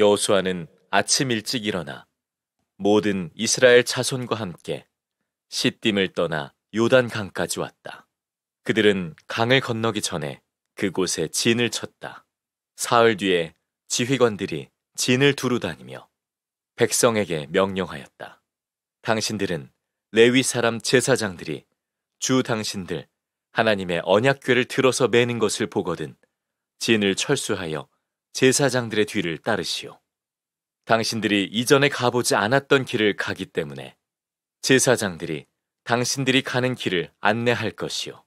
여호수아는 아침 일찍 일어나 모든 이스라엘 자손과 함께 시딤을 떠나 요단 강까지 왔다. 그들은 강을 건너기 전에 그곳에 진을 쳤다. 사흘 뒤에 지휘관들이 진을 두루 다니며 백성에게 명령하였다. 당신들은 레위 사람 제사장들이 주 당신들 하나님의 언약궤를 들어서 매는 것을 보거든 진을 철수하여 제사장들의 뒤를 따르시오. 당신들이 이전에 가보지 않았던 길을 가기 때문에 제사장들이 당신들이 가는 길을 안내할 것이오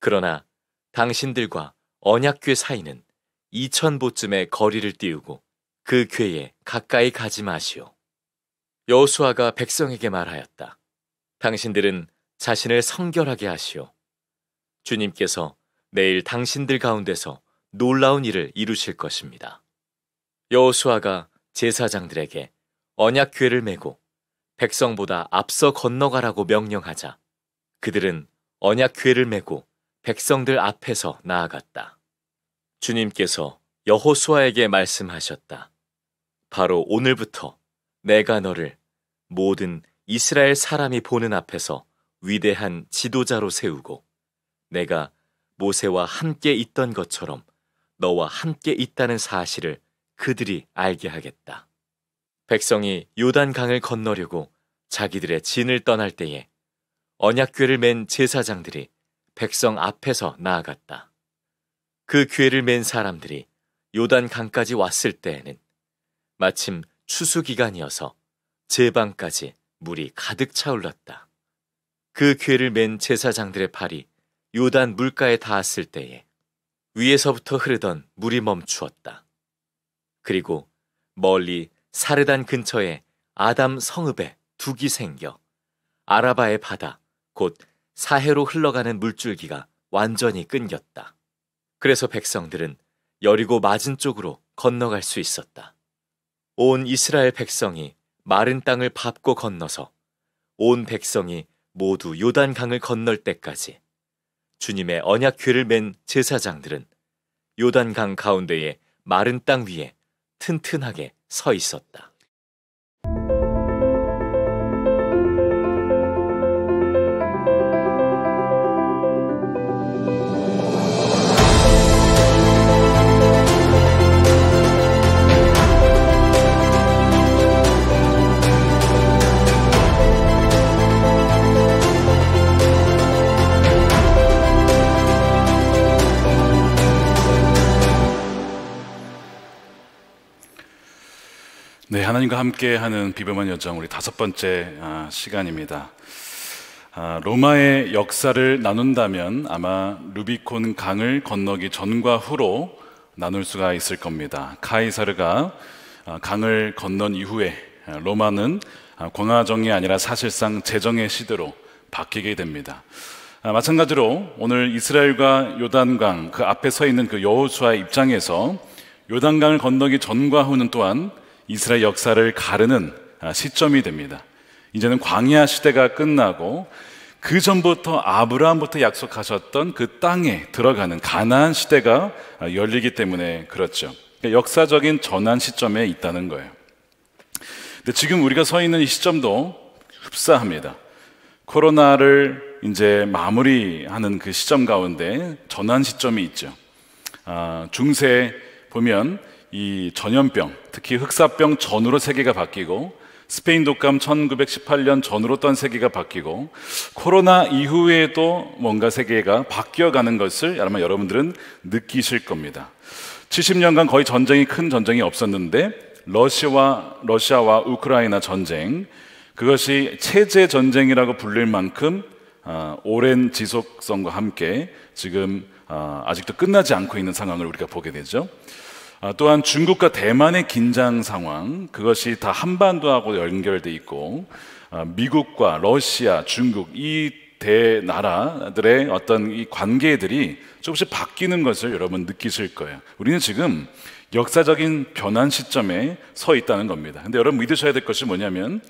그러나 당신들과 언약궤 사이는 이천보쯤의 거리를 띄우고 그 궤에 가까이 가지 마시오. 여수아가 백성에게 말하였다. 당신들은 자신을 성결하게 하시오. 주님께서 내일 당신들 가운데서 놀라운 일을 이루실 것입니다. 여호수아가 제사장들에게 언약궤를 메고 백성보다 앞서 건너가라고 명령하자 그들은 언약궤를 메고 백성들 앞에서 나아갔다. 주님께서 여호수아에게 말씀하셨다. 바로 오늘부터 내가 너를 모든 이스라엘 사람이 보는 앞에서 위대한 지도자로 세우고 내가 모세와 함께 있던 것처럼 너와 함께 있다는 사실을 그들이 알게 하겠다. 백성이 요단강을 건너려고 자기들의 진을 떠날 때에 언약궤를 맨 제사장들이 백성 앞에서 나아갔다. 그 궤를 맨 사람들이 요단강까지 왔을 때에는 마침 추수 기간이어서 제방까지 물이 가득 차올랐다. 그 궤를 맨 제사장들의 팔이 요단 물가에 닿았을 때에 위에서부터 흐르던 물이 멈추었다. 그리고 멀리 사르단 근처에 아담 성읍에 둑이 생겨 아라바의 바다 곧 사해로 흘러가는 물줄기가 완전히 끊겼다. 그래서 백성들은 여리고 맞은 쪽으로 건너갈 수 있었다. 온 이스라엘 백성이 마른 땅을 밟고 건너서 온 백성이 모두 요단강을 건널 때까지 주님의 언약궤를 맨 제사장들은 요단강 가운데의 마른 땅 위에 튼튼하게 서 있었다. 네, 하나님과 함께 하는 비범한 여정 우리 다섯 번째 아, 시간입니다. 아, 로마의 역사를 나눈다면 아마 루비콘 강을 건너기 전과 후로 나눌 수가 있을 겁니다. 카이사르가 아, 강을 건넌 이후에 로마는 공화정이 아니라 사실상 재정의 시대로 바뀌게 됩니다. 마찬가지로 오늘 이스라엘과 요단강 그 앞에 서 있는 그 여호수아의 입장에서 요단강을 건너기 전과 후는 또한 이스라엘 역사를 가르는 아, 시점이 됩니다. 이제는 광야 시대가 끝나고 그 전부터 아브라함부터 약속하셨던 그 땅에 들어가는 가나안 시대가 아, 열리기 때문에 그렇죠. 그러니까 역사적인 전환 시점에 있다는 거예요. 근데 지금 우리가 서 있는 이 시점도 흡사합니다. 코로나를 이제 마무리하는 그 시점 가운데 전환 시점이 있죠. 아, 중세 보면 이 전염병, 특히 흑사병 전후로 세계가 바뀌고 스페인 독감 1918년 전후로 떤 세계가 바뀌고 코로나 이후에도 뭔가 세계가 바뀌어가는 것을 여러분들은 느끼실 겁니다. 70년간 거의 전쟁이 큰 전쟁이 없었는데 러시아와 러시아와 우크라이나 전쟁 그것이 체제 전쟁이라고 불릴 만큼 어, 오랜 지속성과 함께 지금 어, 아직도 끝나지 않고 있는 상황을 우리가 보게 되죠. 아, 또한 중국과 대만의 긴장 상황 그것이 다 한반도하고 연결돼 있고 아, 미국과 러시아, 중국 이 대나라들의 어떤 이 관계들이 조금씩 바뀌는 것을 여러분 느끼실 거예요. 우리는 지금 역사적인 변환 시점에 서 있다는 겁니다. 근데 여러분 믿으셔야 될 것이 뭐냐면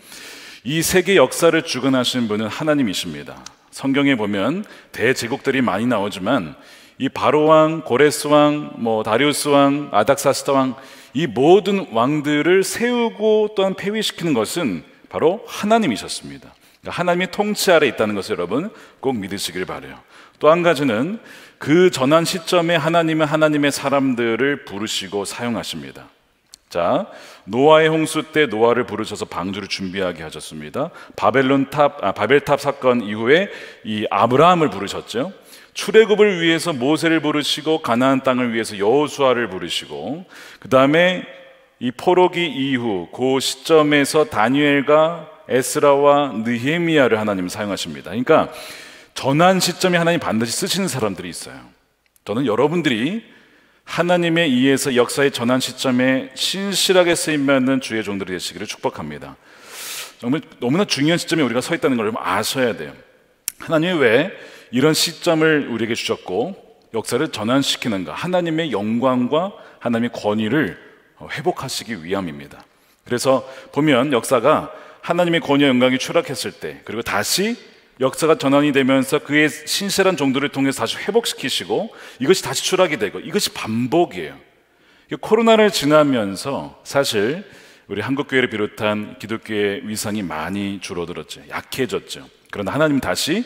이 세계 역사를 주관하시는 분은 하나님이십니다. 성경에 보면 대제국들이 많이 나오지만 이 바로 왕, 고레스 왕, 뭐 다리우스 왕, 아닥사스다 왕이 모든 왕들을 세우고 또한 폐위시키는 것은 바로 하나님이셨습니다. 그러니까 하나님이 통치 아래 있다는 것을 여러분 꼭 믿으시길 바래요. 또 한 가지는 그 전환 시점에 하나님은 하나님의 사람들을 부르시고 사용하십니다. 자, 노아의 홍수 때 노아를 부르셔서 방주를 준비하게 하셨습니다. 바벨론 탑, 아, 바벨탑 사건 이후에 이 아브라함을 부르셨죠. 출애굽을 위해서 모세를 부르시고 가나안 땅을 위해서 여호수아를 부르시고 그다음에 이 포로기 이후 그 시점에서 다니엘과 에스라와 느헤미야를 하나님 사용하십니다. 그러니까 전환 시점에 하나님 반드시 쓰시는 사람들이 있어요. 저는 여러분들이 하나님의 이에서 역사의 전환 시점에 신실하게 쓰임받는 주의 종들이 되시기를 축복합니다. 정말 너무나 중요한 시점에 우리가 서 있다는 걸 아셔야 돼요. 하나님이 왜 이런 시점을 우리에게 주셨고 역사를 전환시키는가? 하나님의 영광과 하나님의 권위를 어, 회복하시기 위함입니다. 그래서 보면 역사가 하나님의 권위와 영광이 추락했을 때 그리고 다시 역사가 전환이 되면서 그의 신실한 종들을 통해서 다시 회복시키시고 이것이 다시 추락이 되고 이것이 반복이에요. 코로나를 지나면서 사실 우리 한국교회를 비롯한 기독교의 위상이 많이 줄어들었죠. 약해졌죠. 그런데 하나님 다시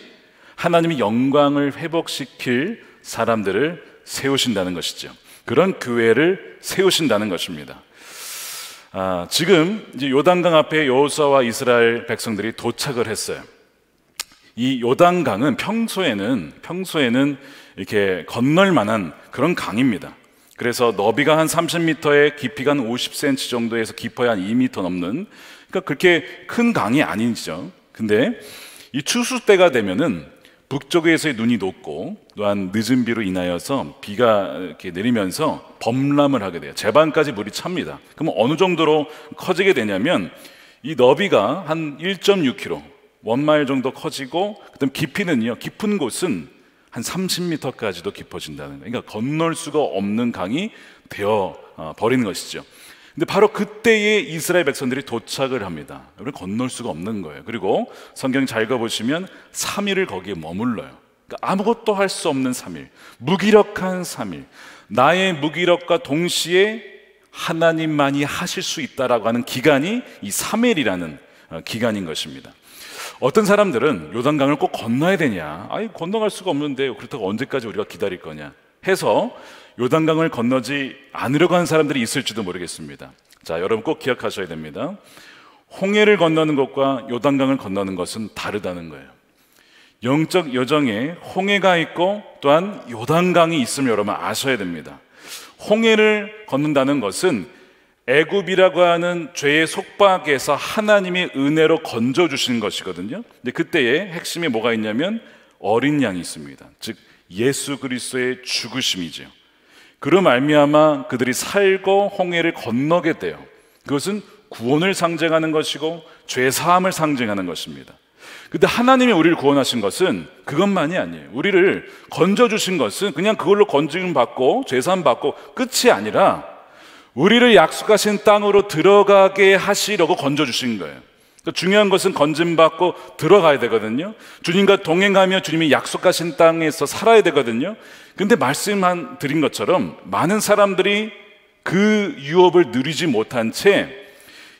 하나님의 영광을 회복시킬 사람들을 세우신다는 것이죠. 그런 교회를 세우신다는 것입니다. 아, 지금 이제 요단강 앞에 여호수아와 이스라엘 백성들이 도착을 했어요. 이 요단강은 평소에는 평소에는 이렇게 건널 만한 그런 강입니다. 그래서 너비가 한 30m에 깊이가 한 50cm 정도에서 깊어야 한 2m 넘는 그러니까 그렇게 큰 강이 아니죠. 근데 이 추수 때가 되면은 북쪽에서의 눈이 녹고 또한 늦은 비로 인하여서 비가 이렇게 내리면서 범람을 하게 돼요. 제반까지 물이 찹니다. 그럼 어느 정도로 커지게 되냐면 이 너비가 한 1.6km, 원마일 정도 커지고 그다음 깊이는요. 깊은 곳은 한 30m까지도 깊어진다는 거예요. 그러니까 건널 수가 없는 강이 되어 어, 버리는 것이죠. 근데 바로 그때에 이스라엘 백성들이 도착을 합니다. 우리 건널 수가 없는 거예요. 그리고 성경 잘 읽어보시면 3일을 거기에 머물러요. 그러니까 아무것도 할 수 없는 3일, 무기력한 3일, 나의 무기력과 동시에 하나님만이 하실 수 있다라고 하는 기간이 이 3일이라는 어, 기간인 것입니다. 어떤 사람들은 요단강을 꼭 건너야 되냐? 아니 건너갈 수가 없는데 그렇다고 언제까지 우리가 기다릴 거냐? 해서 요단강을 건너지 않으려고 하는 사람들이 있을지도 모르겠습니다. 자, 여러분 꼭 기억하셔야 됩니다. 홍해를 건너는 것과 요단강을 건너는 것은 다르다는 거예요. 영적 여정에 홍해가 있고 또한 요단강이 있음을 여러분 아셔야 됩니다. 홍해를 건넌다는 것은 애굽이라고 하는 죄의 속박에서 하나님의 은혜로 건져 주신 것이거든요. 근데 그때의 핵심이 뭐가 있냐면 어린 양이 있습니다. 즉 예수 그리스도의 죽으심이죠. 그럼 알미암아 그들이 살고 홍해를 건너게 돼요. 그것은 구원을 상징하는 것이고 죄 사함을 상징하는 것입니다. 근데 하나님이 우리를 구원하신 것은 그것만이 아니에요. 우리를 건져 주신 것은 그냥 그걸로 건지 받고 죄산 받고 끝이 아니라 우리를 약속하신 땅으로 들어가게 하시려고 건져 주신 거예요. 그러니까 중요한 것은 건짐받고 들어가야 되거든요. 주님과 동행하며 주님이 약속하신 땅에서 살아야 되거든요. 근데 말씀한 드린 것처럼 많은 사람들이 그 유업을 누리지 못한 채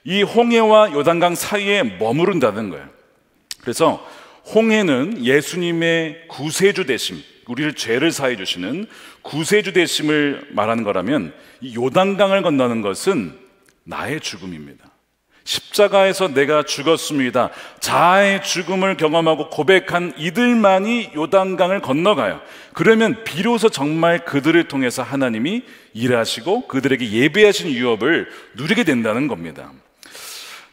이 홍해와 요단강 사이에 머무른다는 거예요. 그래서 홍해는 예수님의 구세주 대심, 우리를 죄를 사해 주시는 구세주 대심을 말하는 거라면 이 요단강을 건너는 것은 나의 죽음입니다. 십자가에서 내가 죽었습니다. 자아의 죽음을 경험하고 고백한 이들만이 요단강을 건너가요. 그러면 비로소 정말 그들을 통해서 하나님이 일하시고 그들에게 예배하신 유업을 누리게 된다는 겁니다.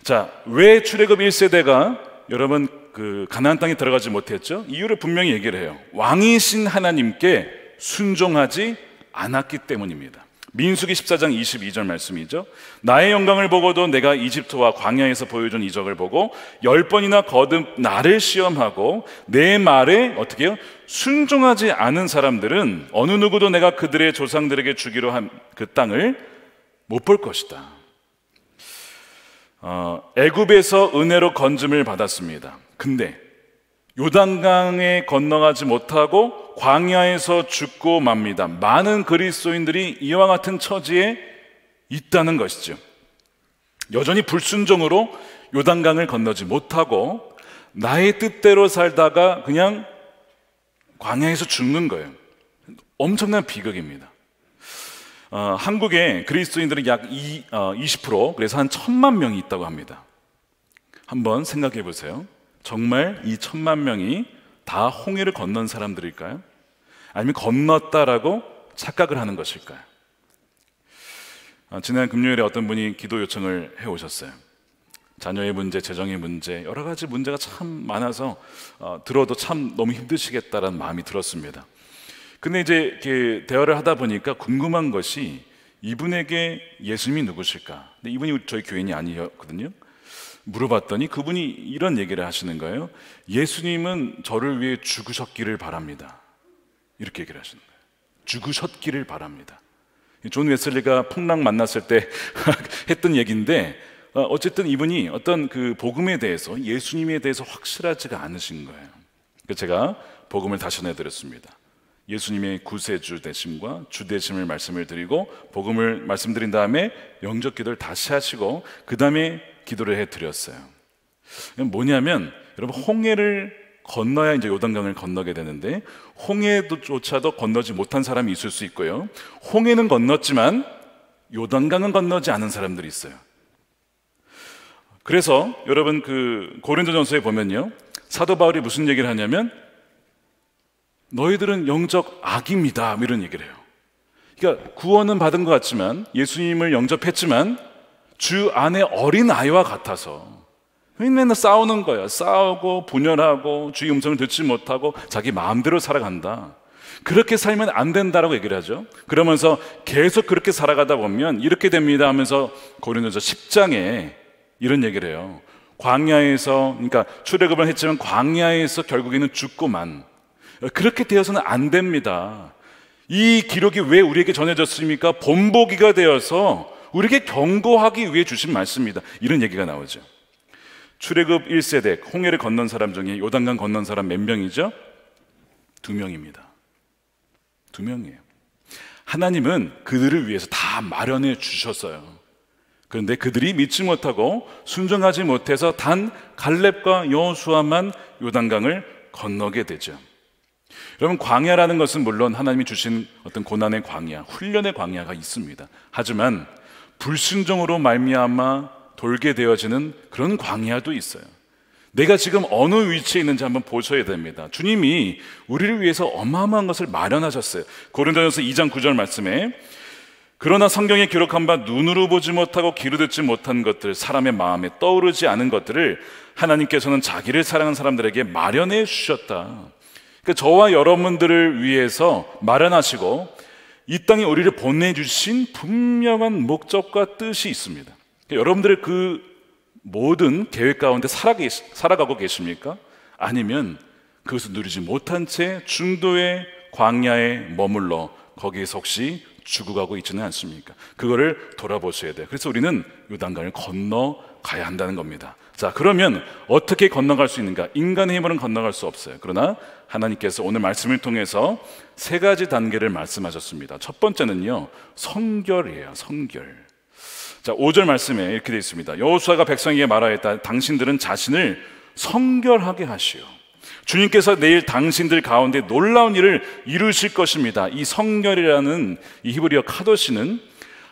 자, 왜 출애굽 1세대가 여러분 그 가나안 땅에 들어가지 못했죠? 이유를 분명히 얘기를 해요. 왕이신 하나님께 순종하지 않았기 때문입니다. 민숙이 14장 22절 말씀이죠. 나의 영광을 보고도 내가 이집트와 광야에서 보여준 이적을 보고 열 번이나 거듭 나를 시험하고 내 말에 어떻게 요 순종하지 않은 사람들은 어느 누구도 내가 그들의 조상들에게 주기로 한 그 땅을 못 볼 것이다. 어, 애굽에서 은혜로 건짐을 받았습니다. 근데 요단강에 건너가지 못하고 광야에서 죽고 맙니다. 많은 그리스도인들이 이와 같은 처지에 있다는 것이죠. 여전히 불순종으로 요단강을 건너지 못하고 나의 뜻대로 살다가 그냥 광야에서 죽는 거예요. 엄청난 비극입니다. 어, 한국에 그리스도인들은 약 2, 어, 20% 그래서 한 천만 명이 있다고 합니다. 한번 생각해 보세요. 정말 이 천만 명이 다 홍해를 건넌 사람들일까요? 아니면 건넜다라고 착각을 하는 것일까요? 어, 지난 금요일에 어떤 분이 기도 요청을 해 오셨어요. 자녀의 문제, 재정의 문제, 여러 가지 문제가 참 많아서 어, 들어도 참 너무 힘드시겠다라는 마음이 들었습니다. 근데 이제 대화를 하다 보니까 궁금한 것이 이분에게 예수님이 누구실까? 근데 이분이 저희 교인이 아니었거든요. 물어봤더니 그분이 이런 얘기를 하시는 거예요. 예수님은 저를 위해 죽으셨기를 바랍니다. 이렇게 얘기를 하시는 거예요. 죽으셨기를 바랍니다. 존 웨슬리가 풍랑 만났을 때 했던 얘기인데 어, 어쨌든 이분이 어떤 그 복음에 대해서 예수님에 대해서 확실하지가 않으신 거예요. 그래서 제가 복음을 다시 내드렸습니다. 예수님의 구세주 대심과 주 대심을 말씀을 드리고 복음을 말씀드린 다음에 영적 기도를 다시 하시고 그 다음에 기도를 해 드렸어요. 뭐냐면 여러분 홍해를 건너야 이제 요단강을 건너게 되는데 홍해조차도 건너지 못한 사람이 있을 수 있고요. 홍해는 건넜지만 요단강은 건너지 않은 사람들이 있어요. 그래서 여러분 그 고린도전서에 보면요. 사도 바울이 무슨 얘기를 하냐면 너희들은 영적 악입니다. 뭐 이런 얘기를 해요. 그러니까 구원은 받은 것 같지만 예수님을 영접했지만 주 안에 어린 아이와 같아서 맨날 싸우는 거예요 싸우고 분열하고 주의 음성을 듣지 못하고 자기 마음대로 살아간다. 그렇게 살면 안 된다라고 얘기를 하죠. 그러면서 계속 그렇게 살아가다 보면 이렇게 됩니다 하면서 고린도서 10장에 이런 얘기를 해요. 광야에서 그러니까 출애굽을 했지만 광야에서 결국에는 죽고만 그렇게 되어서는 안 됩니다. 이 기록이 왜 우리에게 전해졌습니까? 본보기가 되어서 우리에게 경고하기 위해 주신 말씀입니다. 이런 얘기가 나오죠. 출애굽 1세대 홍해를 건넌 사람 중에 요단강 건넌 사람 몇 명이죠? 두 명입니다. 두 명이에요. 하나님은 그들을 위해서 다 마련해 주셨어요. 그런데 그들이 믿지 못하고 순종하지 못해서 단 갈렙과 여수아만 요단강을 건너게 되죠. 여러분 광야라는 것은 물론 하나님이 주신 어떤 고난의 광야, 훈련의 광야가 있습니다. 하지만 불순종으로 말미암아 돌게 되어지는 그런 광야도 있어요. 내가 지금 어느 위치에 있는지 한번 보셔야 됩니다. 주님이 우리를 위해서 어마어마한 것을 마련하셨어요. 고린도전서 2장 9절 말씀에 그러나 성경에 기록한 바 눈으로 보지 못하고 귀로 듣지 못한 것들, 사람의 마음에 떠오르지 않은 것들을 하나님께서는 자기를 사랑하는 사람들에게 마련해 주셨다. 그러니까 저와 여러분들을 위해서 마련하시고 이 땅에 우리를 보내주신 분명한 목적과 뜻이 있습니다. 그러니까 여러분들의 그 모든 계획 가운데 살아계, 살아가고 계십니까? 아니면 그것을 누리지 못한 채 중도의 광야에 머물러 거기에서 혹시 죽어가고 있지는 않습니까? 그거를 돌아보셔야 돼요. 그래서 우리는 요단강을 건너 가야 한다는 겁니다. 자, 그러면 어떻게 건너갈 수 있는가? 인간의 힘으로는 건너갈 수 없어요. 그러나 하나님께서 오늘 말씀을 통해서 세 가지 단계를 말씀하셨습니다. 첫 번째는요, 성결이에요, 성결. 자, 5절 말씀에 이렇게 되어 있습니다. 여호수아가 백성에게 말하였다. 당신들은 자신을 성결하게 하시오. 주님께서 내일 당신들 가운데 놀라운 일을 이루실 것입니다. 이 성결이라는 이 히브리어 카도시는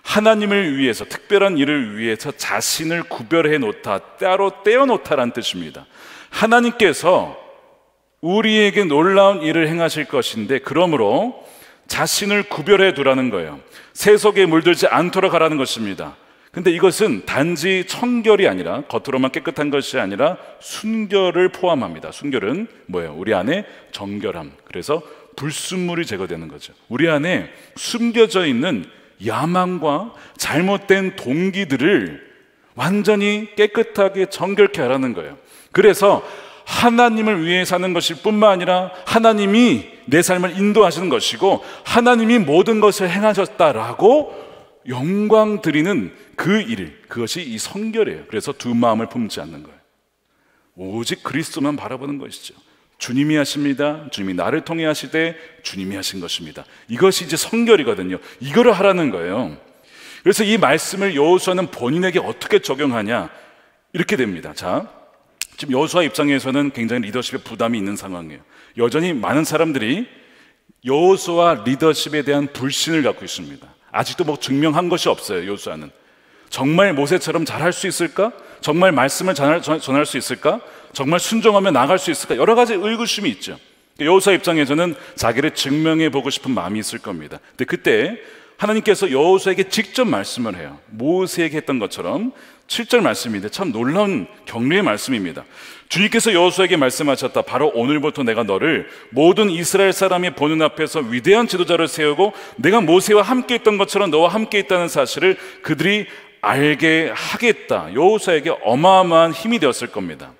하나님을 위해서 특별한 일을 위해서 자신을 구별해 놓다 따로 떼어 놓다란 뜻입니다. 하나님께서 우리에게 놀라운 일을 행하실 것인데 그러므로 자신을 구별해 두라는 거예요. 세속에 물들지 않도록 하라는 것입니다. 근데 이것은 단지 청결이 아니라 겉으로만 깨끗한 것이 아니라 순결을 포함합니다. 순결은 뭐예요? 우리 안에 정결함. 그래서 불순물이 제거되는 거죠. 우리 안에 숨겨져 있는 야망과 잘못된 동기들을 완전히 깨끗하게 정결케 하라는 거예요. 그래서 하나님을 위해 사는 것일 뿐만 아니라 하나님이 내 삶을 인도하시는 것이고 하나님이 모든 것을 행하셨다라고 영광 드리는 그 일, 그것이 이 성결이에요. 그래서 두 마음을 품지 않는 거예요. 오직 그리스도만 바라보는 것이죠. 주님이 하십니다. 주님이 나를 통해 하시되 주님이 하신 것입니다. 이것이 이제 성결이거든요. 이거를 하라는 거예요. 그래서 이 말씀을 여호수아는 본인에게 어떻게 적용하냐 이렇게 됩니다. 자, 지금 여호수아 입장에서는 굉장히 리더십에 부담이 있는 상황이에요. 여전히 많은 사람들이 여호수아 리더십에 대한 불신을 갖고 있습니다. 아직도 뭐 증명한 것이 없어요. 여호수아는 정말 모세처럼 잘할 수 있을까? 정말 말씀을 전할, 전할 수 있을까? 정말 순종하며 나갈 수 있을까? 여러 가지 의구심이 있죠. 여호수아 입장에서는 자기를 증명해 보고 싶은 마음이 있을 겁니다. 근데 그때 하나님께서 여호수아에게 직접 말씀을 해요. 모세에게 했던 것처럼 7절 말씀인데 참 놀라운 격려의 말씀입니다. 주님께서 여호수아에게 말씀하셨다. 바로 오늘부터 내가 너를 모든 이스라엘 사람이 보는 앞에서 위대한 지도자를 세우고 내가 모세와 함께 있던 것처럼 너와 함께 있다는 사실을 그들이 알게 하겠다. 여호수아에게 어마어마한 힘이 되었을 겁니다.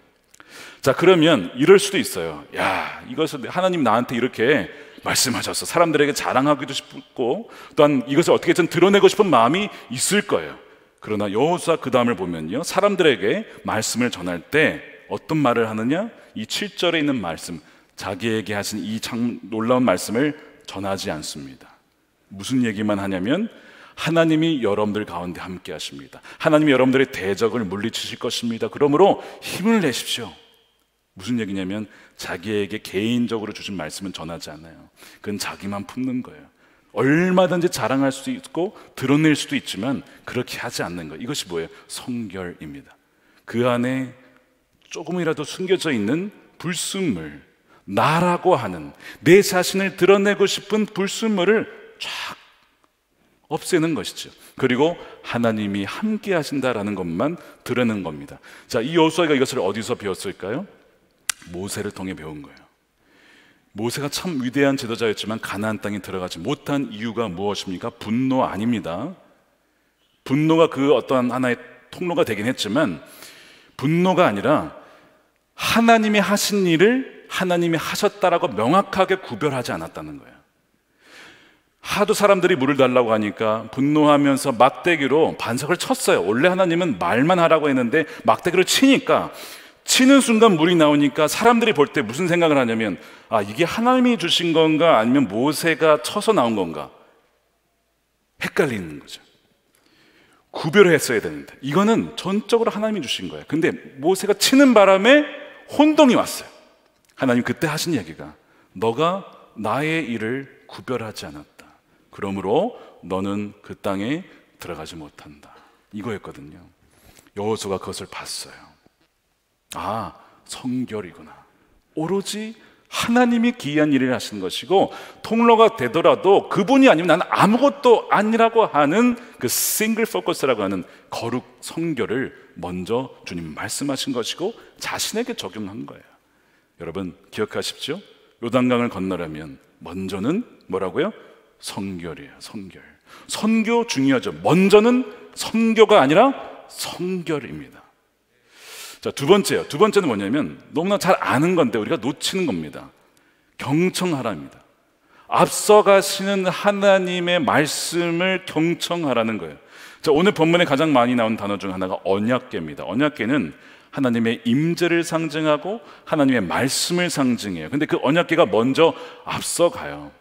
자, 그러면 이럴 수도 있어요. 야, 이것을 하나님 나한테 이렇게 말씀하셔서 사람들에게 자랑하기도 싶고 또한 이것을 어떻게든 드러내고 싶은 마음이 있을 거예요. 그러나 여호수아 그 다음을 보면요. 사람들에게 말씀을 전할 때 어떤 말을 하느냐? 이 7절에 있는 말씀, 자기에게 하신 이 참 놀라운 말씀을 전하지 않습니다. 무슨 얘기만 하냐면 하나님이 여러분들 가운데 함께 하십니다. 하나님이 여러분들의 대적을 물리치실 것입니다. 그러므로 힘을 내십시오. 무슨 얘기냐면 자기에게 개인적으로 주신 말씀은 전하지 않아요. 그건 자기만 품는 거예요. 얼마든지 자랑할 수도 있고 드러낼 수도 있지만 그렇게 하지 않는 거 이것이 뭐예요? 성결입니다. 그 안에 조금이라도 숨겨져 있는 불순물, 나라고 하는 내 자신을 드러내고 싶은 불순물을 쫙 없애는 것이죠. 그리고 하나님이 함께 하신다라는 것만 드러내는 겁니다. 자, 이 여호수아가 이것을 어디서 배웠을까요? 모세를 통해 배운 거예요. 모세가 참 위대한 지도자였지만 가나안 땅에 들어가지 못한 이유가 무엇입니까? 분노 아닙니다. 분노가 그어떠 하나의 통로가 되긴 했지만 분노가 아니라 하나님이 하신 일을 하나님이 하셨다라고 명확하게 구별하지 않았다는 거예요. 하도 사람들이 물을 달라고 하니까 분노하면서 막대기로 반석을 쳤어요. 원래 하나님은 말만 하라고 했는데 막대기를 치니까 치는 순간 물이 나오니까 사람들이 볼 때 무슨 생각을 하냐면 아, 이게 하나님이 주신 건가 아니면 모세가 쳐서 나온 건가 헷갈리는 거죠. 구별을 했어야 되는데 이거는 전적으로 하나님이 주신 거예요. 근데 모세가 치는 바람에 혼동이 왔어요. 하나님 그때 하신 얘기가 너가 나의 일을 구별하지 않았다. 그러므로 너는 그 땅에 들어가지 못한다. 이거였거든요. 여호수가 그것을 봤어요. 아, 성결이구나. 오로지 하나님이 기이한 일을 하신 것이고 통로가 되더라도 그분이 아니면 나는 아무것도 아니라고 하는 그 싱글 포커스라고 하는 거룩 성결을 먼저 주님 말씀하신 것이고 자신에게 적용한 거예요. 여러분 기억하십시오. 요단강을 건너려면 먼저는 뭐라고요? 성결이에요. 성결. 선교 중요하죠. 먼저는 선교가 아니라 성결입니다. 자, 두 번째요. 두 번째는 뭐냐면 너무나 잘 아는 건데 우리가 놓치는 겁니다. 경청하라입니다. 앞서가시는 하나님의 말씀을 경청하라는 거예요. 자, 오늘 본문에 가장 많이 나온 단어 중 하나가 언약계입니다. 언약계는 하나님의 임재를 상징하고 하나님의 말씀을 상징해요. 근데 그 언약계가 먼저 앞서가요.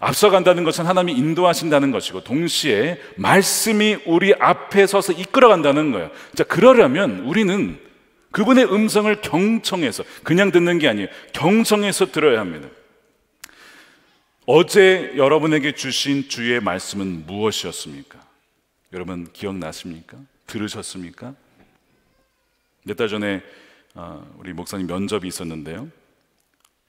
앞서간다는 것은 하나님이 인도하신다는 것이고 동시에 말씀이 우리 앞에 서서 이끌어간다는 거예요. 자, 그러려면 우리는 그분의 음성을 경청해서 그냥 듣는 게 아니에요. 경청해서 들어야 합니다. 어제 여러분에게 주신 주의 말씀은 무엇이었습니까? 여러분 기억나십니까? 들으셨습니까? 몇 달 전에 어, 우리 목사님 면접이 있었는데요.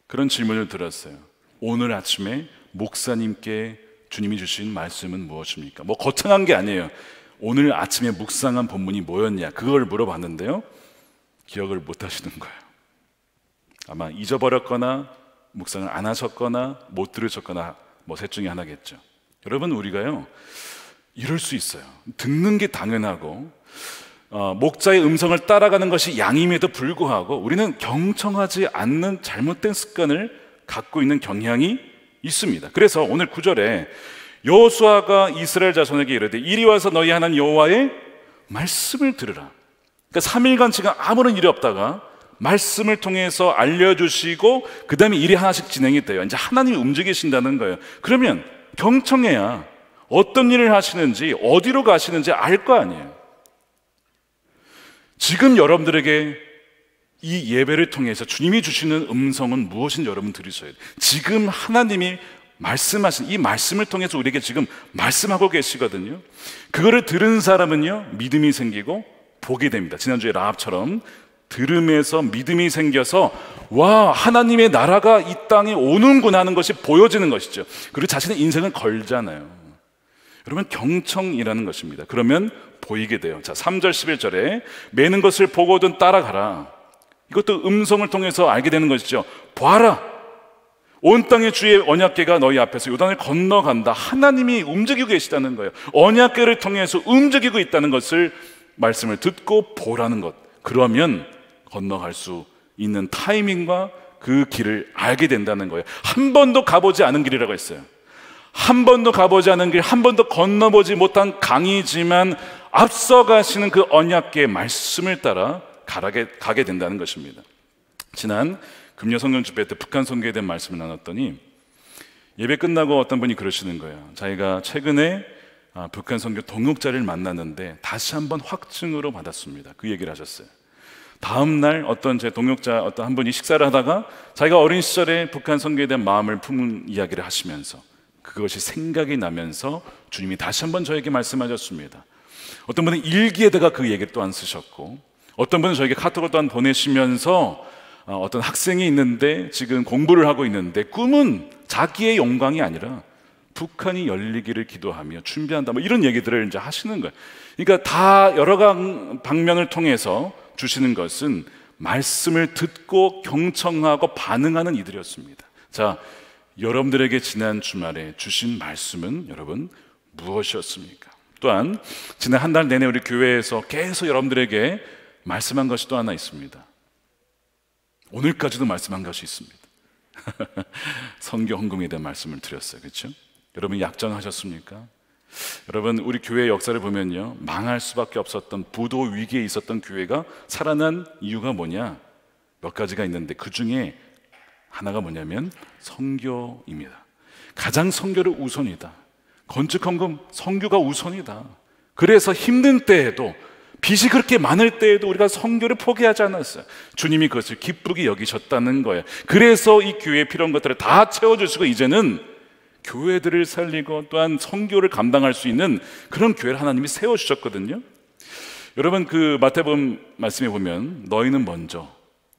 그런 질문을 들었어요. 오늘 아침에 목사님께 주님이 주신 말씀은 무엇입니까? 뭐 거창한 게 아니에요. 오늘 아침에 묵상한 본문이 뭐였냐? 그걸 물어봤는데요. 기억을 못 하시는 거예요. 아마 잊어버렸거나 묵상을 안 하셨거나 못 들으셨거나 뭐 셋 중에 하나겠죠. 여러분 우리가요 이럴 수 있어요. 듣는 게 당연하고 어, 목자의 음성을 따라가는 것이 양임에도 불구하고 우리는 경청하지 않는 잘못된 습관을 갖고 있는 경향이 있습니다. 그래서 오늘 구절에 여호수아가 이스라엘 자손에게 이르되 이리 와서 너희 하나님 여호와의 말씀을 들으라. 그러니까 3일간 지금 아무런 일이 없다가 말씀을 통해서 알려주시고 그 다음에 일이 하나씩 진행이 돼요. 이제 하나님이 움직이신다는 거예요. 그러면 경청해야 어떤 일을 하시는지 어디로 가시는지 알 거 아니에요. 지금 여러분들에게 이 예배를 통해서 주님이 주시는 음성은 무엇인지 여러분 들으셔야 돼요. 지금 하나님이 말씀하신 이 말씀을 통해서 우리에게 지금 말씀하고 계시거든요. 그거를 들은 사람은요, 믿음이 생기고 보게 됩니다. 지난주에 라합처럼 들음에서 믿음이 생겨서 와 하나님의 나라가 이 땅에 오는구나 하는 것이 보여지는 것이죠. 그리고 자신의 인생을 걸잖아요. 여러분 경청이라는 것입니다. 그러면 보이게 돼요. 자, 3절 11절에 매는 것을 보고든 따라가라. 이것도 음성을 통해서 알게 되는 것이죠. 봐라. 온 땅의 주의 언약계가 너희 앞에서 요단을 건너간다. 하나님이 움직이고 계시다는 거예요. 언약계를 통해서 움직이고 있다는 것을 말씀을 듣고 보라는 것. 그러면 건너갈 수 있는 타이밍과 그 길을 알게 된다는 거예요. 한 번도 가보지 않은 길이라고 했어요. 한 번도 가보지 않은 길, 한 번도 건너보지 못한 강이지만 앞서가시는 그 언약계의 말씀을 따라 가라게, 가게 된다는 것입니다. 지난 금요 성경 주배 때 북한 선교에 대한 말씀을 나눴더니 예배 끝나고 어떤 분이 그러시는 거예요. 자기가 최근에 아, 북한 선교 동역자를 만났는데 다시 한번 확증으로 받았습니다. 그 얘기를 하셨어요. 다음 날 어떤 제 동역자 어떤 한 분이 식사를 하다가 자기가 어린 시절에 북한 선교에 대한 마음을 품은 이야기를 하시면서 그것이 생각이 나면서 주님이 다시 한번 저에게 말씀하셨습니다. 어떤 분은 일기에다가 그 얘기를 또한 쓰셨고 어떤 분은 저에게 카톡을 또한 보내시면서 어, 어떤 학생이 있는데 지금 공부를 하고 있는데 꿈은 자기의 영광이 아니라 북한이 열리기를 기도하며 준비한다. 뭐 이런 얘기들을 이제 하시는 거예요. 그러니까 다 여러 방면을 통해서 주시는 것은 말씀을 듣고 경청하고 반응하는 이들이었습니다. 자, 여러분들에게 지난 주말에 주신 말씀은 여러분 무엇이었습니까? 또한 지난 한 달 내내 우리 교회에서 계속 여러분들에게 말씀한 것이 또 하나 있습니다. 오늘까지도 말씀한 것이 있습니다. 선교 헌금에 대한 말씀을 드렸어요. 그렇죠? 여러분 약정하셨습니까? 여러분 우리 교회 역사를 보면요 망할 수밖에 없었던 부도 위기에 있었던 교회가 살아난 이유가 뭐냐 몇 가지가 있는데 그 중에 하나가 뭐냐면 성교입니다. 가장 성교를 우선이다. 건축 헌금 성교가 우선이다. 그래서 힘든 때에도 빚이 그렇게 많을 때에도 우리가 성교를 포기하지 않았어요. 주님이 그것을 기쁘게 여기셨다는 거예요. 그래서 이 교회에 필요한 것들을 다 채워주시고 이제는 교회들을 살리고 또한 성교를 감당할 수 있는 그런 교회를 하나님이 세워 주셨거든요. 여러분 그마태복 말씀에 보면 너희는 먼저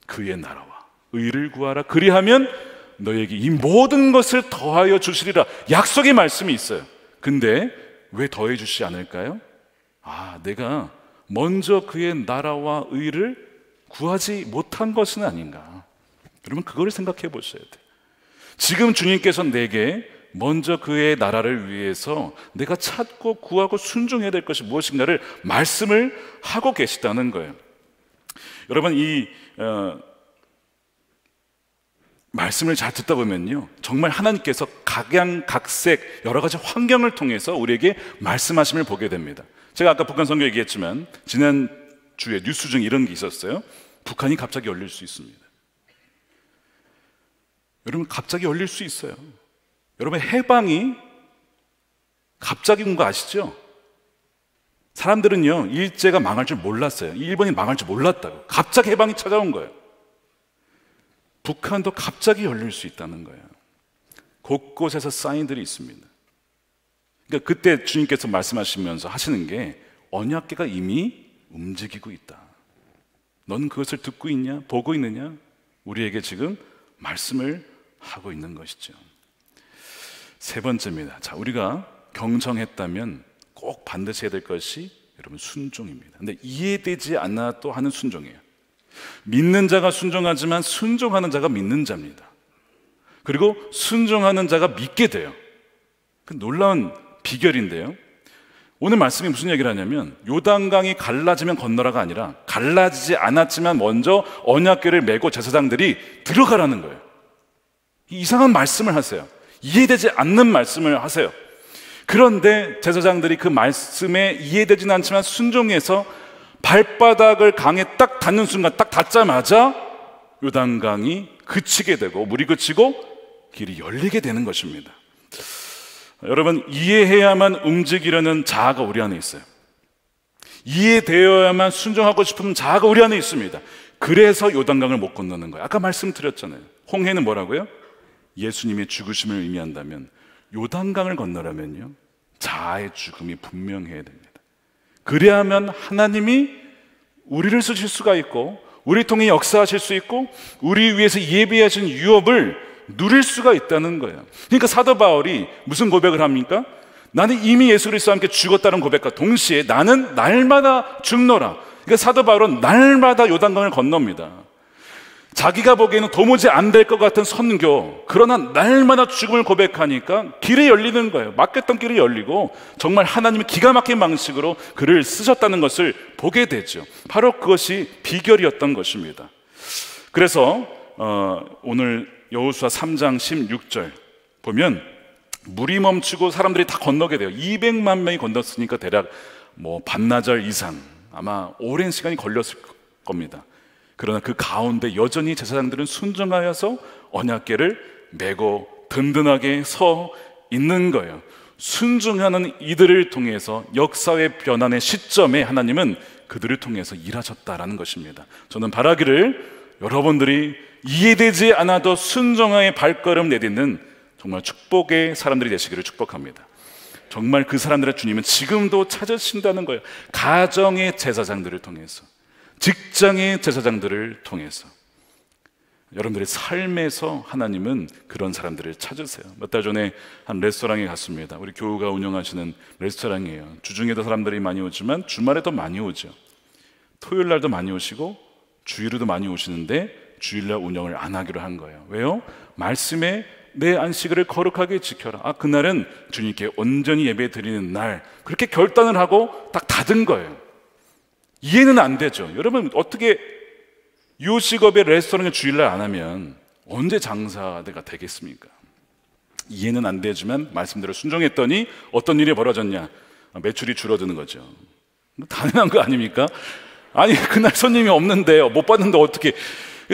그의 나라와 의를 구하라 그리하면 너에게 이 모든 것을 더하여 주시리라 약속의 말씀이 있어요. 근데 왜 더해 주시지 않을까요? 아, 내가 먼저 그의 나라와 의를 구하지 못한 것은 아닌가. 여러분 그걸 생각해 보셔야 돼. 지금 주님께서 내게 먼저 그의 나라를 위해서 내가 찾고 구하고 순종해야 될 것이 무엇인가를 말씀을 하고 계시다는 거예요. 여러분 이 어, 말씀을 잘 듣다 보면요. 정말 하나님께서 각양각색 여러 가지 환경을 통해서 우리에게 말씀하심을 보게 됩니다. 제가 아까 북한 선교 얘기했지만 지난 주에 뉴스 중 이런 게 있었어요. 북한이 갑자기 열릴 수 있습니다. 여러분 갑자기 열릴 수 있어요. 여러분 해방이 갑자기 온 거 아시죠? 사람들은요 일제가 망할 줄 몰랐어요. 일본이 망할 줄 몰랐다고. 갑자기 해방이 찾아온 거예요. 북한도 갑자기 열릴 수 있다는 거예요. 곳곳에서 사인들이 있습니다. 그러니까 그때 주님께서 말씀하시면서 하시는 게 언약계가 이미 움직이고 있다. 넌 그것을 듣고 있냐? 보고 있느냐? 우리에게 지금 말씀을 하고 있는 것이죠. 세 번째입니다. 자, 우리가 경청했다면 꼭 반드시 해야 될 것이 여러분 순종입니다. 근데 이해되지 않아도 하는 순종이에요. 믿는 자가 순종하지만 순종하는 자가 믿는 자입니다. 그리고 순종하는 자가 믿게 돼요. 그 놀라운 비결인데요. 오늘 말씀이 무슨 얘기를 하냐면 요단강이 갈라지면 건너라가 아니라 갈라지지 않았지만 먼저 언약궤를 메고 제사장들이 들어가라는 거예요. 이상한 말씀을 하세요. 이해되지 않는 말씀을 하세요. 그런데 제사장들이 그 말씀에 이해되진 않지만 순종해서 발바닥을 강에 딱 닿는 순간 딱 닿자마자 요단강이 그치게 되고 물이 그치고 길이 열리게 되는 것입니다. 여러분 이해해야만 움직이려는 자아가 우리 안에 있어요. 이해되어야만 순종하고 싶은 자아가 우리 안에 있습니다. 그래서 요단강을 못 건너는 거예요. 아까 말씀드렸잖아요. 홍해는 뭐라고요? 예수님의 죽으심을 의미한다면 요단강을 건너라면요. 자아의 죽음이 분명해야 됩니다. 그래야만 하나님이 우리를 쓰실 수가 있고 우리 통해 역사하실 수 있고 우리 위해서 예배하신 유업을 누릴 수가 있다는 거예요. 그러니까 사도 바울이 무슨 고백을 합니까? 나는 이미 예수 그리스와 함께 죽었다는 고백과 동시에 나는 날마다 죽노라. 그러니까 사도 바울은 날마다 요단강을 건넙니다. 자기가 보기에는 도무지 안 될 것 같은 선교. 그러나 날마다 죽음을 고백하니까 길이 열리는 거예요. 막혔던 길이 열리고 정말 하나님이 기가 막힌 방식으로 그를 쓰셨다는 것을 보게 되죠. 바로 그것이 비결이었던 것입니다. 그래서 어, 오늘 여호수아 3장 16절 보면 물이 멈추고 사람들이 다 건너게 돼요. 200만 명이 건넜으니까 대략 뭐 반나절 이상 아마 오랜 시간이 걸렸을 겁니다. 그러나 그 가운데 여전히 제사장들은 순종하여서 언약계를 메고 든든하게 서 있는 거예요. 순종하는 이들을 통해서 역사의 변환의 시점에 하나님은 그들을 통해서 일하셨다라는 것입니다. 저는 바라기를 여러분들이 이해되지 않아도 순종하의 발걸음 내딛는 정말 축복의 사람들이 되시기를 축복합니다. 정말 그 사람들의 주님은 지금도 찾으신다는 거예요. 가정의 제사장들을 통해서. 직장의 제사장들을 통해서 여러분들의 삶에서 하나님은 그런 사람들을 찾으세요. 몇 달 전에 한 레스토랑에 갔습니다. 우리 교우가 운영하시는 레스토랑이에요. 주중에도 사람들이 많이 오지만 주말에 도 많이 오죠. 토요일 날도 많이 오시고 주일에도 많이 오시는데 주일날 운영을 안 하기로 한 거예요. 왜요? 말씀에 내안식을 거룩하게 지켜라. 아, 그날은 주님께 온전히 예배 드리는 날. 그렇게 결단을 하고 딱 닫은 거예요. 이해는 안 되죠. 여러분 어떻게 요식업의 레스토랑에 주일날 안 하면 언제 장사가 되겠습니까? 이해는 안 되지만 말씀대로 순종했더니 어떤 일이 벌어졌냐? 매출이 줄어드는 거죠. 뭐 당연한 거 아닙니까? 아니 그날 손님이 없는데요. 못 봤는데 어떻게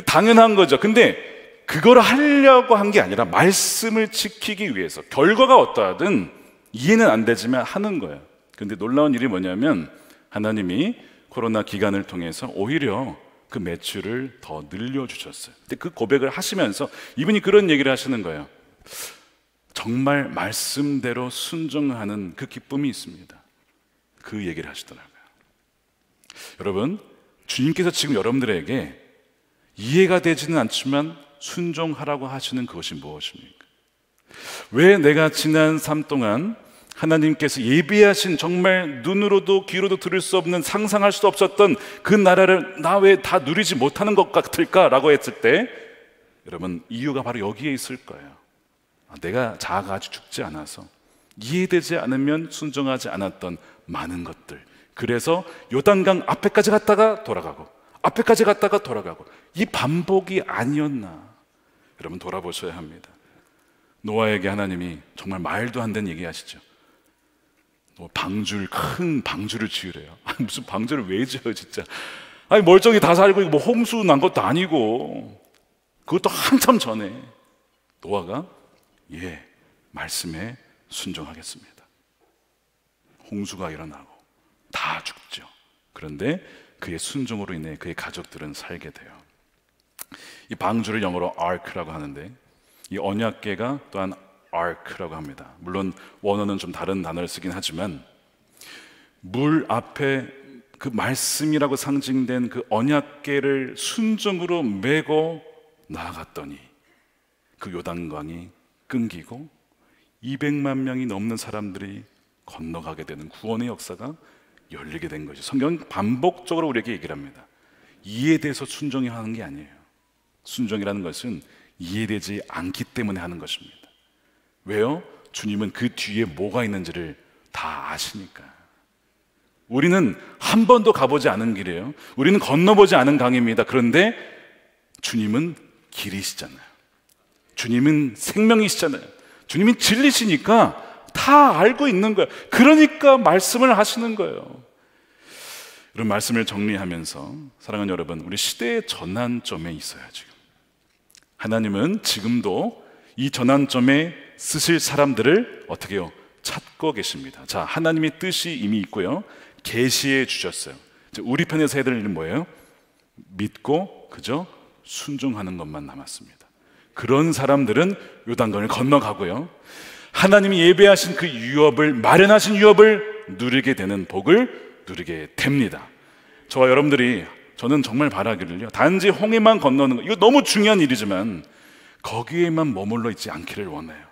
당연한 거죠. 근데 그걸 하려고 한 게 아니라 말씀을 지키기 위해서 결과가 어떠하든 이해는 안 되지만 하는 거예요. 근데 놀라운 일이 뭐냐면 하나님이 코로나 기간을 통해서 오히려 그 매출을 더 늘려주셨어요. 근데 그 고백을 하시면서 이분이 그런 얘기를 하시는 거예요. 정말 말씀대로 순종하는 그 기쁨이 있습니다. 그 얘기를 하시더라고요. 여러분, 주님께서 지금 여러분들에게 이해가 되지는 않지만 순종하라고 하시는 그것이 무엇입니까? 왜 내가 지난 삶 동안 하나님께서 예비하신 정말 눈으로도 귀로도 들을 수 없는 상상할 수 없었던 그 나라를 나 왜 다 누리지 못하는 것 같을까라고 했을 때 여러분 이유가 바로 여기에 있을 거예요. 아, 내가 자아가 아직 죽지 않아서 이해되지 않으면 순종하지 않았던 많은 것들. 그래서 요단강 앞에까지 갔다가 돌아가고 앞에까지 갔다가 돌아가고 이 반복이 아니었나. 여러분 돌아보셔야 합니다. 노아에게 하나님이 정말 말도 안 되는 얘기 하시죠. 뭐 방줄 큰 방주를 지으래요. 무슨 방주를 왜 지어요, 진짜? 아니 멀쩡히 다 살고 뭐 홍수 난 것도 아니고 그것도 한참 전에 노아가 예 말씀에 순종하겠습니다. 홍수가 일어나고 다 죽죠. 그런데 그의 순종으로 인해 그의 가족들은 살게 돼요. 이 방주를 영어로 ark라고 하는데 이 언약계가 또한 ark라고 합니다. 물론 원어는 좀 다른 단어를 쓰긴 하지만 물 앞에 그 말씀이라고 상징된 그 언약계를 순정으로 메고 나아갔더니 그 요단강이 끊기고 200만 명이 넘는 사람들이 건너가게 되는 구원의 역사가 열리게 된 것이 성경 반복적으로 우리에게 얘기를 합니다. 이에 대해서 순종이 하는 게 아니에요. 순종이라는 것은 이해되지 않기 때문에 하는 것입니다. 왜요? 주님은 그 뒤에 뭐가 있는지를 다 아시니까. 우리는 한 번도 가보지 않은 길이에요. 우리는 건너보지 않은 강입니다. 그런데 주님은 길이시잖아요. 주님은 생명이시잖아요. 주님은 진리시니까 다 알고 있는 거예요. 그러니까 말씀을 하시는 거예요. 이런 말씀을 정리하면서 사랑하는 여러분, 우리 시대의 전환점에 있어요, 지금. 하나님은 지금도 이 전환점에 쓰실 사람들을 어떻게요? 찾고 계십니다. 자, 하나님의 뜻이 이미 있고요. 계시해 주셨어요. 우리 편에서 해야 될 일은 뭐예요? 믿고 그저 순종하는 것만 남았습니다. 그런 사람들은 요단강을 건너가고요. 하나님이 예배하신 그 유업을 마련하신 유업을 누리게 되는 복을 누리게 됩니다. 저와 여러분들이 저는 정말 바라기를요. 단지 홍해만 건너는 거 이거 너무 중요한 일이지만 거기에만 머물러 있지 않기를 원해요.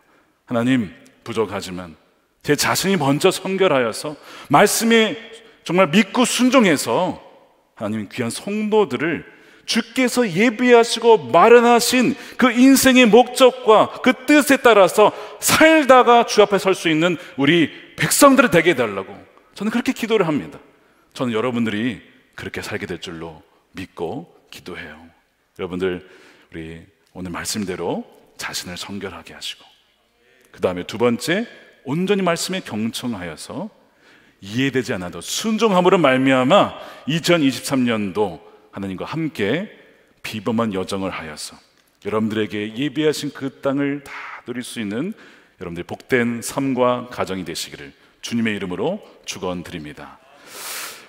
하나님 부족하지만 제 자신이 먼저 선결하여서 말씀에 정말 믿고 순종해서 하나님 귀한 성도들을 주께서 예비하시고 마련하신 그 인생의 목적과 그 뜻에 따라서 살다가 주 앞에 설 수 있는 우리 백성들을 되게 해달라고 저는 그렇게 기도를 합니다. 저는 여러분들이 그렇게 살게 될 줄로 믿고 기도해요. 여러분들 우리 오늘 말씀대로 자신을 성결하게 하시고 그 다음에 두 번째 온전히 말씀에 경청하여서 이해되지 않아도 순종함으로 말미암아 2023년도 하나님과 함께 비범한 여정을 하여서 여러분들에게 예비하신 그 땅을 다 누릴 수 있는 여러분들의 복된 삶과 가정이 되시기를 주님의 이름으로 축원드립니다.